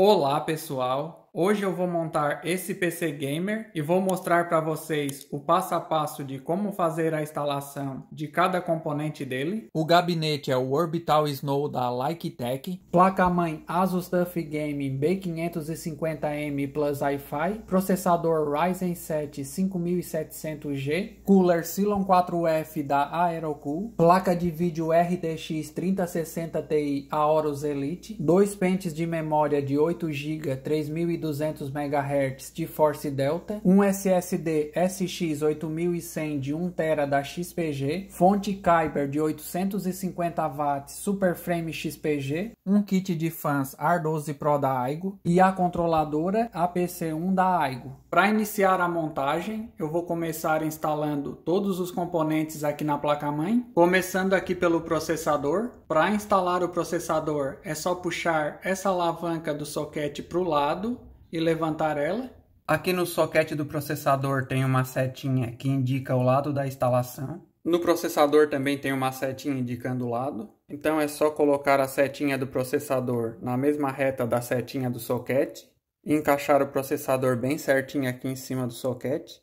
Olá, pessoal! hoje eu vou montar esse PC Gamer e vou mostrar para vocês o passo a passo de como fazer a instalação de cada componente dele. O gabinete é o Orbital Snow da Lyketech, placa-mãe Asus TUF Game B550M Plus Hi-Fi, processador Ryzen 7 5700G, cooler Silon 4F da Aerocool, placa de vídeo RTX 3060 Ti Aorus Elite, dois pentes de memória de 8 GB 3000 1200 MHz de Force Delta, um SSD SX8100 de 1TB da XPG, fonte Kyber de 850 watts Superframe XPG, um kit de fãs R12 Pro da Aigo e a controladora APC1 da Aigo. Para iniciar a montagem, eu vou começar instalando todos os componentes aqui na placa-mãe, começando aqui pelo processador. Para instalar o processador, é só puxar essa alavanca do soquete para o lado e levantar ela. Aqui no soquete do processador tem uma setinha que indica o lado da instalação. No processador também tem uma setinha indicando o lado. Então é só colocar a setinha do processador na mesma reta da setinha do soquete. E encaixar o processador bem certinho aqui em cima do soquete.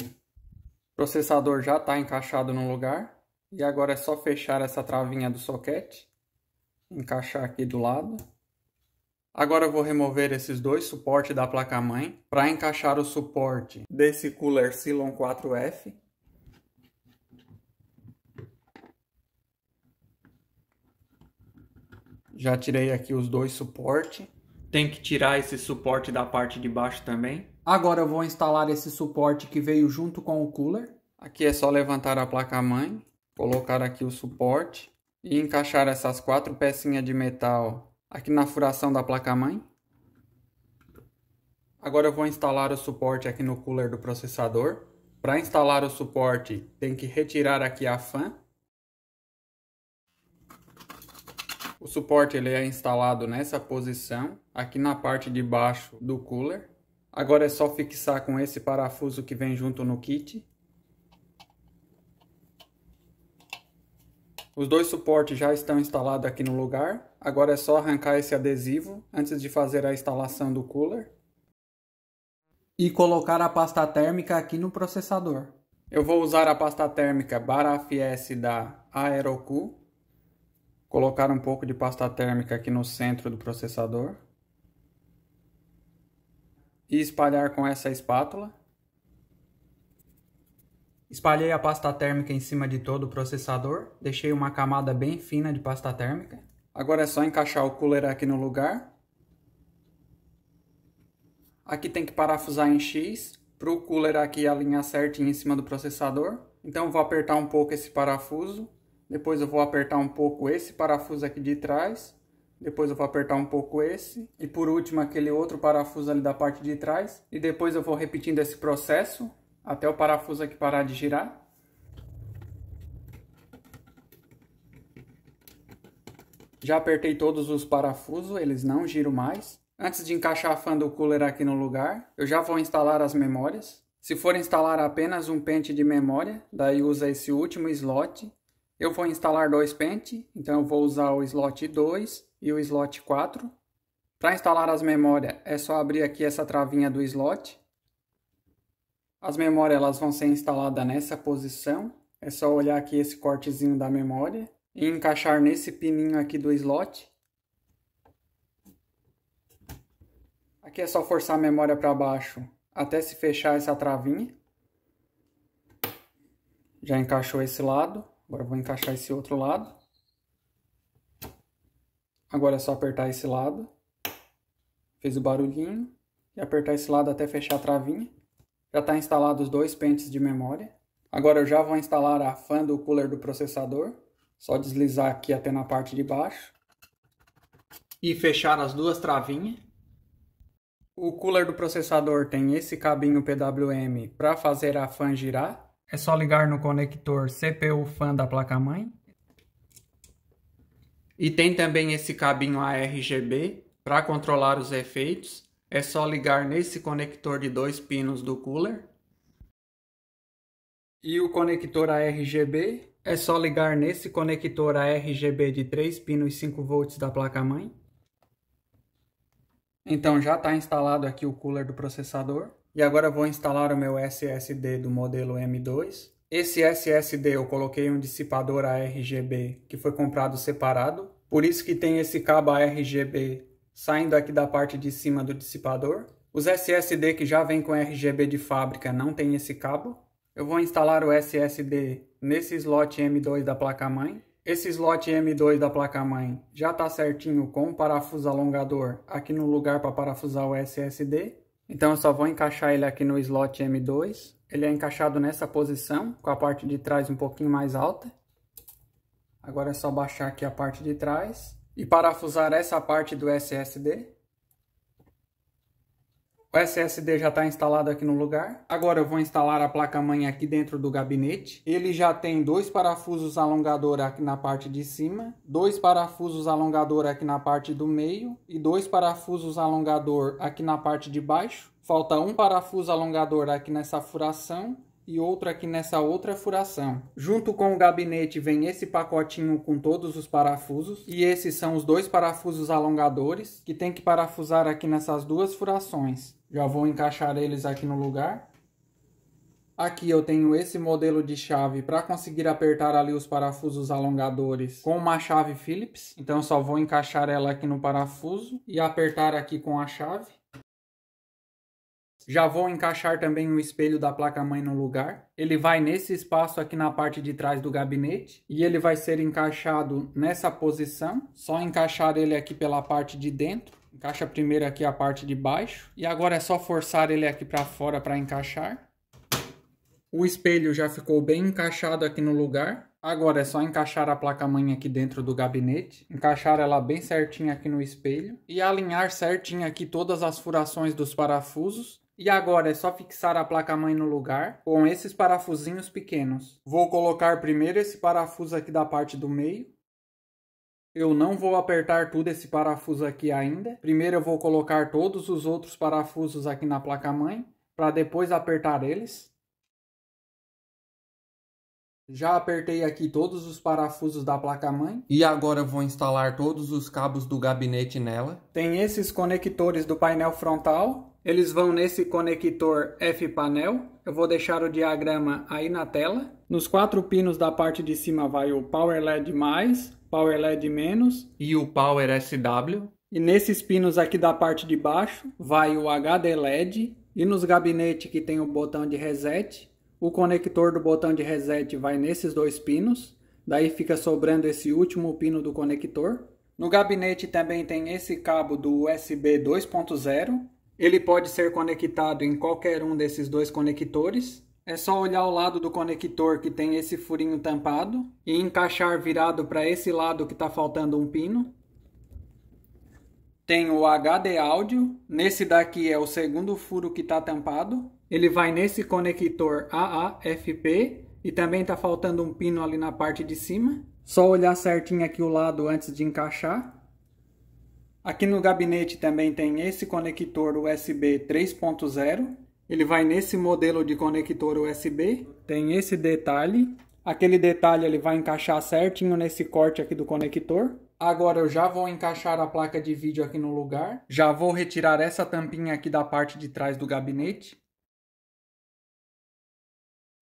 O processador já está encaixado no lugar. E agora é só fechar essa travinha do soquete. Encaixar aqui do lado. Agora eu vou remover esses dois suportes da placa-mãe para encaixar o suporte desse cooler Silon 4F. Já tirei aqui os dois suportes. Tem que tirar esse suporte da parte de baixo também. Agora eu vou instalar esse suporte que veio junto com o cooler. Aqui é só levantar a placa-mãe, colocar aqui o suporte e encaixar essas quatro pecinhas de metal aqui na furação da placa-mãe. Agora eu vou instalar o suporte aqui no cooler do processador. Para instalar o suporte, tem que retirar aqui a fan. O suporte ele é instalado nessa posição, aqui na parte de baixo do cooler. Agora é só fixar com esse parafuso que vem junto no kit. Os dois suportes já estão instalados aqui no lugar. Agora é só arrancar esse adesivo antes de fazer a instalação do cooler. E colocar a pasta térmica aqui no processador. Eu vou usar a pasta térmica Baraf S da Aerocool. Colocar um pouco de pasta térmica aqui no centro do processador. E espalhar com essa espátula. Espalhei a pasta térmica em cima de todo o processador, deixei uma camada bem fina de pasta térmica. Agora é só encaixar o cooler aqui no lugar. Aqui tem que parafusar em X para o cooler aqui alinhar certinho em cima do processador. Então vou apertar um pouco esse parafuso. Depois eu vou apertar um pouco esse parafuso aqui de trás. Depois eu vou apertar um pouco esse. E por último aquele outro parafuso ali da parte de trás. E depois eu vou repetindo esse processo até o parafuso aqui parar de girar. Já apertei todos os parafusos, eles não giram mais. Antes de encaixar a fan do cooler aqui no lugar, eu já vou instalar as memórias. Se for instalar apenas um pente de memória, daí usa esse último slot. Eu vou instalar dois pentes, então eu vou usar o slot 2 e o slot 4. Para instalar as memórias, é só abrir aqui essa travinha do slot. As memórias elas vão ser instaladas nessa posição. É só olhar aqui esse cortezinho da memória e encaixar nesse pininho aqui do slot. Aqui é só forçar a memória para baixo até se fechar essa travinha. Já encaixou esse lado, agora vou encaixar esse outro lado. Agora é só apertar esse lado. Fez o barulhinho. E apertar esse lado até fechar a travinha. Já está instalado os dois pentes de memória. Agora eu já vou instalar a fan do cooler do processador. Só deslizar aqui até na parte de baixo. E fechar as duas travinhas. O cooler do processador tem esse cabinho PWM para fazer a fan girar. É só ligar no conector CPU fan da placa-mãe. E tem também esse cabinho ARGB para controlar os efeitos. É só ligar nesse conector de dois pinos do cooler. E o conector ARGB é só ligar nesse conector ARGB de 3 pinos 5 volts da placa-mãe. Então já está instalado aqui o cooler do processador. E agora vou instalar o meu SSD do modelo M2. Esse SSD eu coloquei um dissipador ARGB que foi comprado separado. Por isso que tem esse cabo ARGB saindo aqui da parte de cima do dissipador. Os SSD que já vem com RGB de fábrica não tem esse cabo. Eu vou instalar o SSD nesse slot M2 da placa-mãe. Esse slot M2 da placa-mãe já está certinho com o parafuso alongador aqui no lugar para parafusar o SSD. Então eu só vou encaixar ele aqui no slot M2. Ele é encaixado nessa posição, com a parte de trás um pouquinho mais alta. Agora é só baixar aqui a parte de trás e parafusar essa parte do SSD. O SSD já está instalado aqui no lugar. Agora eu vou instalar a placa-mãe aqui dentro do gabinete. Ele já tem dois parafusos alongador aqui na parte de cima, dois parafusos alongador aqui na parte do meio e dois parafusos alongador aqui na parte de baixo. Falta um parafuso alongador aqui nessa furação e outro aqui nessa outra furação. Junto com o gabinete vem esse pacotinho com todos os parafusos e esses são os dois parafusos alongadores que tem que parafusar aqui nessas duas furações. Já vou encaixar eles aqui no lugar. Aqui eu tenho esse modelo de chave para conseguir apertar ali os parafusos alongadores com uma chave Phillips. Então só vou encaixar ela aqui no parafuso e apertar aqui com a chave. Já vou encaixar também o espelho da placa-mãe no lugar. Ele vai nesse espaço aqui na parte de trás do gabinete e ele vai ser encaixado nessa posição. Só encaixar ele aqui pela parte de dentro. Encaixa primeiro aqui a parte de baixo e agora é só forçar ele aqui para fora para encaixar. O espelho já ficou bem encaixado aqui no lugar. Agora é só encaixar a placa-mãe aqui dentro do gabinete, encaixar ela bem certinha aqui no espelho e alinhar certinho aqui todas as furações dos parafusos e agora é só fixar a placa-mãe no lugar com esses parafusinhos pequenos. Vou colocar primeiro esse parafuso aqui da parte do meio. Eu não vou apertar tudo esse parafuso aqui ainda. Primeiro eu vou colocar todos os outros parafusos aqui na placa-mãe, para depois apertar eles. Já apertei aqui todos os parafusos da placa-mãe. E agora vou instalar todos os cabos do gabinete nela. Tem esses conectores do painel frontal, eles vão nesse conector F-panel. Eu vou deixar o diagrama aí na tela. Nos quatro pinos da parte de cima vai o Power LED+, Power LED- e o Power SW. E nesses pinos aqui da parte de baixo vai o HD LED e nos gabinetes que tem o botão de reset, o conector do botão de reset vai nesses dois pinos, daí fica sobrando esse último pino do conector. No gabinete também tem esse cabo do USB 2.0 ele pode ser conectado em qualquer um desses dois conectores. É só olhar o lado do conector que tem esse furinho tampado e encaixar virado para esse lado que está faltando um pino. Tem o HD áudio, nesse daqui é o segundo furo que está tampado. Ele vai nesse conector AAFP e também está faltando um pino ali na parte de cima. Só olhar certinho aqui o lado antes de encaixar. Aqui no gabinete também tem esse conector USB 3.0. Ele vai nesse modelo de conector USB. Tem esse detalhe. Aquele detalhe ele vai encaixar certinho nesse corte aqui do conector. Agora eu já vou encaixar a placa de vídeo aqui no lugar. Já vou retirar essa tampinha aqui da parte de trás do gabinete.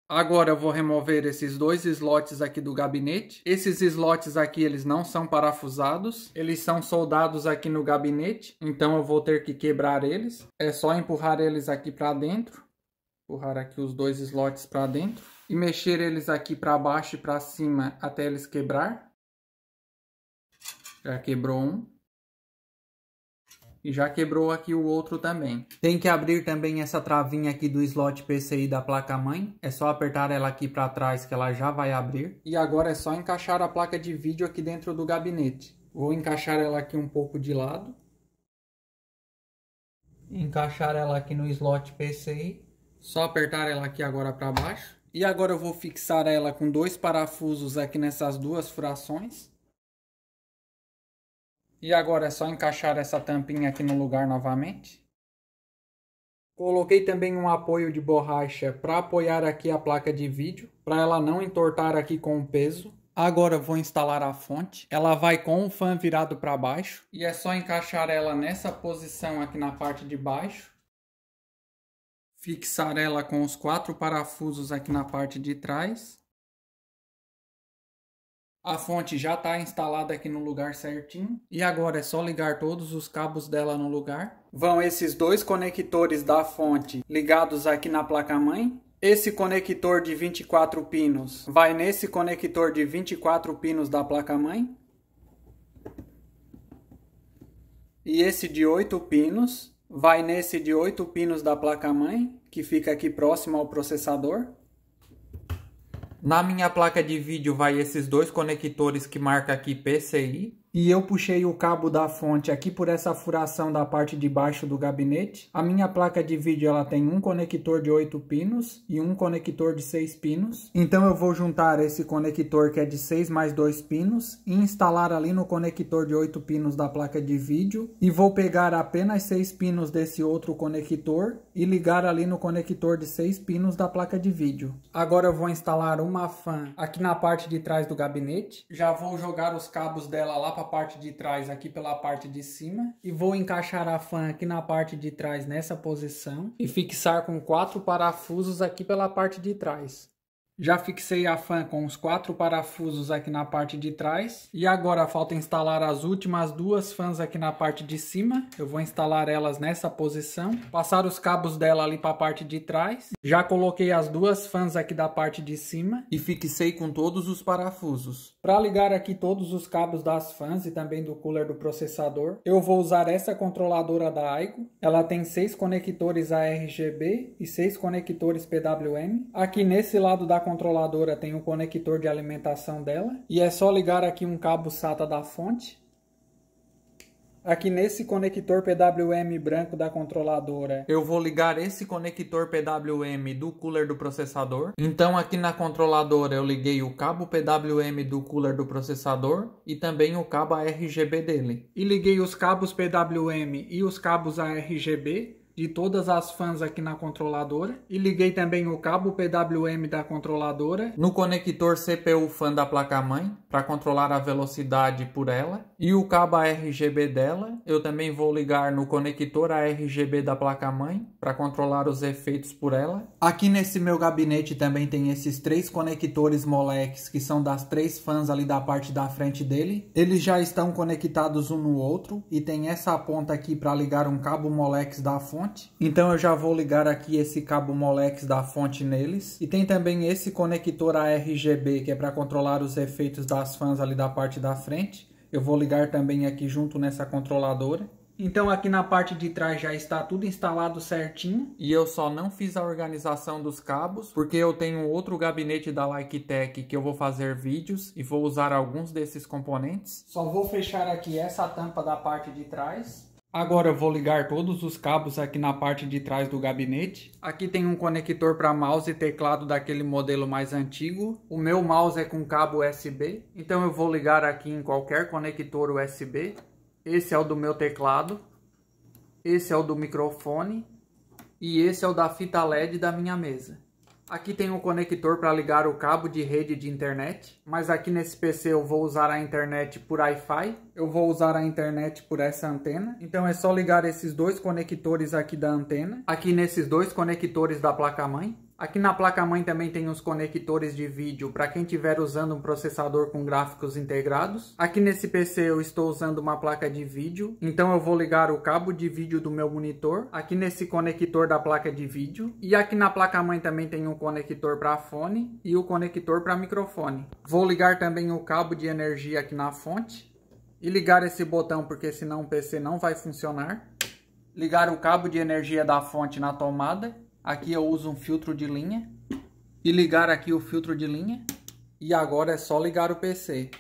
Agora eu vou remover esses dois slots aqui do gabinete. Esses slots aqui, eles não são parafusados, eles são soldados aqui no gabinete, então eu vou ter que quebrar eles. É só empurrar eles aqui para dentro, empurrar aqui os dois slots para dentro e mexer eles aqui para baixo e para cima até eles quebrar. Já quebrou um e já quebrou aqui o outro também. Tem que abrir também essa travinha aqui do slot PCI da placa mãe, é só apertar ela aqui para trás que ela já vai abrir. E agora é só encaixar a placa de vídeo aqui dentro do gabinete. Vou encaixar ela aqui um pouco de lado. Encaixar ela aqui no slot PCI. Só apertar ela aqui agora para baixo. E agora eu vou fixar ela com dois parafusos aqui nessas duas frações. E agora é só encaixar essa tampinha aqui no lugar novamente. Coloquei também um apoio de borracha para apoiar aqui a placa de vídeo, para ela não entortar aqui com o peso. Agora vou instalar a fonte. Ela vai com o fan virado para baixo. E é só encaixar ela nessa posição aqui na parte de baixo. Fixar ela com os quatro parafusos aqui na parte de trás. A fonte já está instalada aqui no lugar certinho. E agora é só ligar todos os cabos dela no lugar. Vão esses dois conectores da fonte ligados aqui na placa-mãe. Esse conector de 24 pinos vai nesse conector de 24 pinos da placa-mãe. E esse de 8 pinos vai nesse de 8 pinos da placa-mãe, que fica aqui próximo ao processador. Na minha placa de vídeo vai esses dois conectores que marca aqui PCI, e eu puxei o cabo da fonte aqui por essa furação da parte de baixo do gabinete. A minha placa de vídeo ela tem um conector de 8 pinos e um conector de 6 pinos. Então eu vou juntar esse conector que é de 6 mais 2 pinos e instalar ali no conector de 8 pinos da placa de vídeo. E vou pegar apenas 6 pinos desse outro conector e ligar ali no conector de 6 pinos da placa de vídeo. Agora eu vou instalar uma fan aqui na parte de trás do gabinete. Já vou jogar os cabos dela lá para pela parte de trás aqui pela parte de cima e vou encaixar a fan aqui na parte de trás nessa posição e fixar com quatro parafusos aqui pela parte de trás. Já fixei a fan com os quatro parafusos aqui na parte de trás. E agora falta instalar as últimas duas fans aqui na parte de cima. Eu vou instalar elas nessa posição. Passar os cabos dela ali para a parte de trás. Já coloquei as duas fans aqui da parte de cima. E fixei com todos os parafusos. Para ligar aqui todos os cabos das fans e também do cooler do processador, eu vou usar essa controladora da Aigo. Ela tem seis conectores ARGB e seis conectores PWM. Aqui nesse lado da controladora tem um conector de alimentação dela. E é só ligar aqui um cabo SATA da fonte. Aqui nesse conector PWM branco da controladora, eu vou ligar esse conector PWM do cooler do processador. Então aqui na controladora eu liguei o cabo PWM do cooler do processador e também o cabo ARGB dele. E liguei os cabos PWM e os cabos ARGB de todas as fãs aqui na controladora e liguei também o cabo PWM da controladora no conector CPU fan da placa-mãe para controlar a velocidade por ela e o cabo RGB dela eu também vou ligar no conector ARGB da placa-mãe para controlar os efeitos por ela. Aqui nesse meu gabinete também tem esses três conectores moleques que são das três fãs ali da parte da frente dele. Eles já estão conectados um no outro e tem essa ponta aqui para ligar um cabo moleques da fonte fonte. Então eu já vou ligar aqui esse cabo Molex da fonte neles. E tem também esse conector ARGB, que é para controlar os efeitos das fãs ali da parte da frente. Eu vou ligar também aqui junto nessa controladora. Então aqui na parte de trás já está tudo instalado certinho. E eu só não fiz a organização dos cabos, porque eu tenho outro gabinete da Liketech que eu vou fazer vídeos e vou usar alguns desses componentes. Só vou fechar aqui essa tampa da parte de trás. Agora eu vou ligar todos os cabos aqui na parte de trás do gabinete. Aqui tem um conector para mouse e teclado daquele modelo mais antigo. O meu mouse é com cabo USB, então eu vou ligar aqui em qualquer conector USB. Esse é o do meu teclado, esse é o do microfone e esse é o da fita LED da minha mesa. Aqui tem um conector para ligar o cabo de rede de internet, mas aqui nesse PC eu vou usar a internet por Wi-Fi, eu vou usar a internet por essa antena, então é só ligar esses dois conectores aqui da antena, aqui nesses dois conectores da placa-mãe, Aqui na placa-mãe também tem os conectores de vídeo para quem estiver usando um processador com gráficos integrados. Aqui nesse PC eu estou usando uma placa de vídeo, então eu vou ligar o cabo de vídeo do meu monitor aqui nesse conector da placa de vídeo. E aqui na placa-mãe também tem um conector para fone e o conector para microfone. Vou ligar também o cabo de energia aqui na fonte e ligar esse botão porque senão o PC não vai funcionar. Ligar o cabo de energia da fonte na tomada Aqui eu uso um filtro de linha. E ligar aqui o filtro de linha. E agora é só ligar o PC.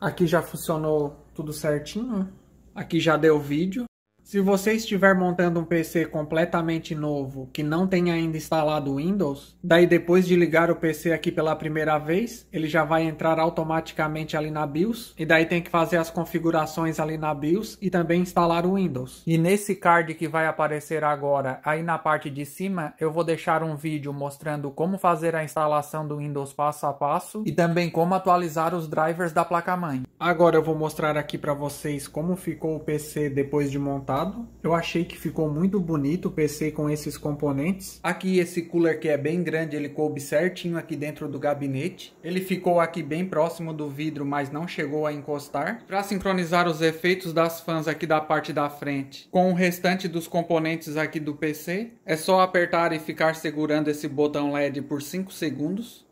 Aqui já funcionou tudo certinho. Né? Aqui já deu vídeo. Se você estiver montando um PC completamente novo que não tem ainda instalado Windows, daí depois de ligar o PC aqui pela primeira vez, ele já vai entrar automaticamente ali na BIOS e daí tem que fazer as configurações ali na BIOS e também instalar o Windows. E nesse card que vai aparecer agora, aí na parte de cima, eu vou deixar um vídeo mostrando como fazer a instalação do Windows passo a passo e também como atualizar os drivers da placa-mãe. Agora eu vou mostrar aqui para vocês como ficou o PC depois de montar passado. Eu achei que ficou muito bonito o PC com esses componentes. Aqui esse cooler que é bem grande, ele coube certinho aqui dentro do gabinete. Ele ficou aqui bem próximo do vidro, mas não chegou a encostar. Para sincronizar os efeitos das fãs aqui da parte da frente com o restante dos componentes aqui do PC, é só apertar e ficar segurando esse botão LED por 5 segundos.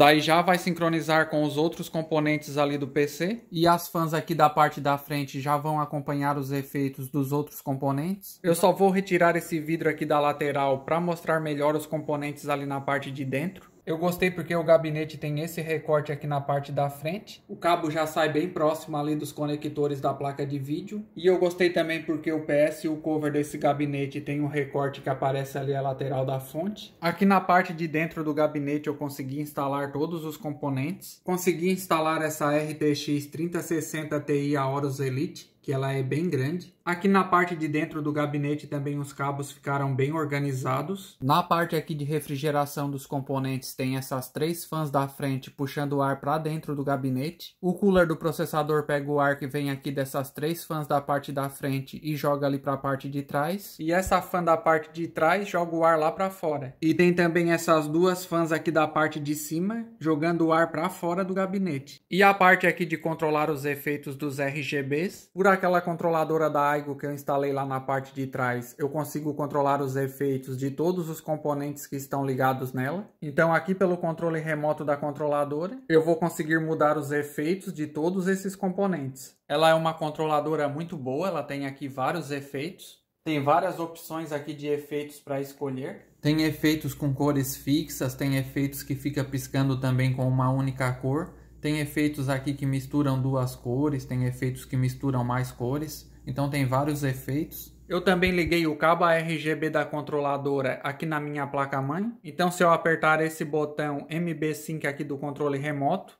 Daí já vai sincronizar com os outros componentes ali do PC. E as fãs aqui da parte da frente já vão acompanhar os efeitos dos outros componentes. Eu só vou retirar esse vidro aqui da lateral para mostrar melhor os componentes ali na parte de dentro. Eu gostei porque o gabinete tem esse recorte aqui na parte da frente. O cabo já sai bem próximo ali dos conectores da placa de vídeo. E eu gostei também porque o PS e o cover desse gabinete tem um recorte que aparece ali a lateral da fonte. Aqui na parte de dentro do gabinete eu consegui instalar todos os componentes. Consegui instalar essa RTX 3060 Ti Aorus Elite que ela é bem grande. Aqui na parte de dentro do gabinete também os cabos ficaram bem organizados. Na parte aqui de refrigeração dos componentes tem essas três fãs da frente puxando o ar para dentro do gabinete. O cooler do processador pega o ar que vem aqui dessas três fãs da parte da frente e joga ali para a parte de trás. E essa fã da parte de trás joga o ar lá para fora. E tem também essas duas fãs aqui da parte de cima jogando o ar para fora do gabinete. E a parte aqui de controlar os efeitos dos RGBs. Por aqui aquela controladora da Aigo que eu instalei lá na parte de trás, eu consigo controlar os efeitos de todos os componentes que estão ligados nela. Então aqui pelo controle remoto da controladora, eu vou conseguir mudar os efeitos de todos esses componentes. Ela é uma controladora muito boa, ela tem aqui vários efeitos. Tem várias opções aqui de efeitos para escolher. Tem efeitos com cores fixas, tem efeitos que fica piscando também com uma única cor. Tem efeitos aqui que misturam duas cores, tem efeitos que misturam mais cores, então tem vários efeitos. Eu também liguei o cabo RGB da controladora aqui na minha placa-mãe. Então se eu apertar esse botão MB 5 aqui do controle remoto,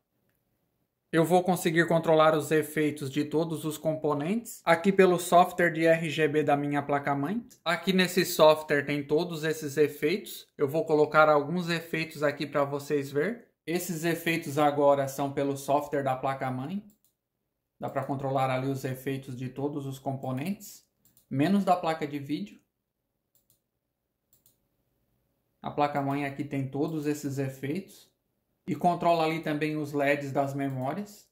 eu vou conseguir controlar os efeitos de todos os componentes aqui pelo software de RGB da minha placa-mãe. Aqui nesse software tem todos esses efeitos. Eu vou colocar alguns efeitos aqui para vocês verem. Esses efeitos agora são pelo software da placa-mãe. Dá para controlar ali os efeitos de todos os componentes, menos da placa de vídeo. A placa-mãe aqui tem todos esses efeitos. E controla ali também os LEDs das memórias.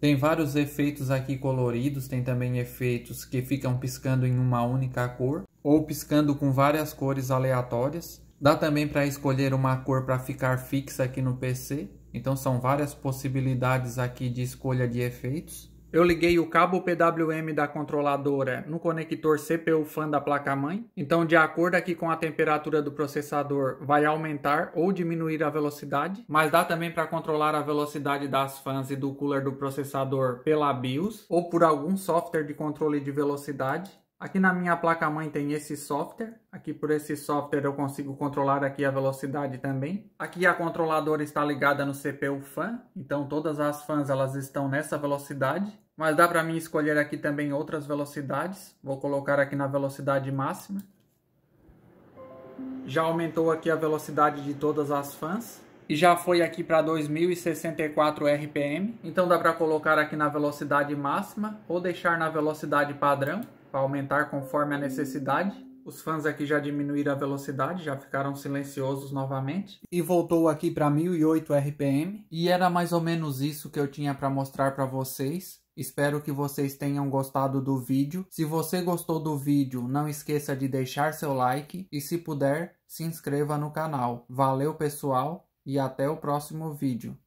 Tem vários efeitos aqui coloridos, tem também efeitos que ficam piscando em uma única cor ou piscando com várias cores aleatórias. Dá também para escolher uma cor para ficar fixa aqui no PC. Então são várias possibilidades aqui de escolha de efeitos. Eu liguei o cabo PWM da controladora no conector CPU fan da placa-mãe. Então, de acordo aqui com a temperatura do processador, vai aumentar ou diminuir a velocidade. Mas dá também para controlar a velocidade das fans e do cooler do processador pela BIOS ou por algum software de controle de velocidade. Aqui na minha placa-mãe tem esse software. Aqui por esse software eu consigo controlar aqui a velocidade também. Aqui a controladora está ligada no CPU fan. Então todas as fans elas estão nessa velocidade. Mas dá para mim escolher aqui também outras velocidades. Vou colocar aqui na velocidade máxima. Já aumentou aqui a velocidade de todas as fans. E já foi aqui para 2064 RPM. Então dá para colocar aqui na velocidade máxima ou deixar na velocidade padrão para aumentar conforme a necessidade. Os fãs aqui já diminuíram a velocidade, já ficaram silenciosos novamente. E voltou aqui para 1008 RPM. E era mais ou menos isso que eu tinha para mostrar para vocês. Espero que vocês tenham gostado do vídeo. Se você gostou do vídeo, não esqueça de deixar seu like e se puder, se inscreva no canal. Valeu pessoal e até o próximo vídeo.